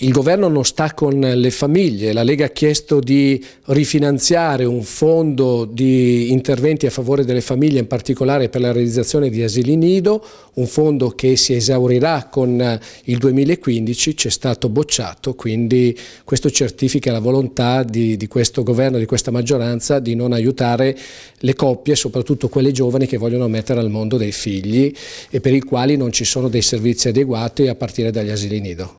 Il governo non sta con le famiglie, la Lega ha chiesto di rifinanziare un fondo di interventi a favore delle famiglie, in particolare per la realizzazione di asili nido, un fondo che si esaurirà con eh, il 2015, c'è stato bocciato, quindi questo certifica la volontà di, di questo governo, di questa maggioranza di non aiutare le coppie, soprattutto quelle giovani che vogliono mettere al mondo dei figli e per i quali non ci sono dei servizi adeguati a partire dagli asili nido.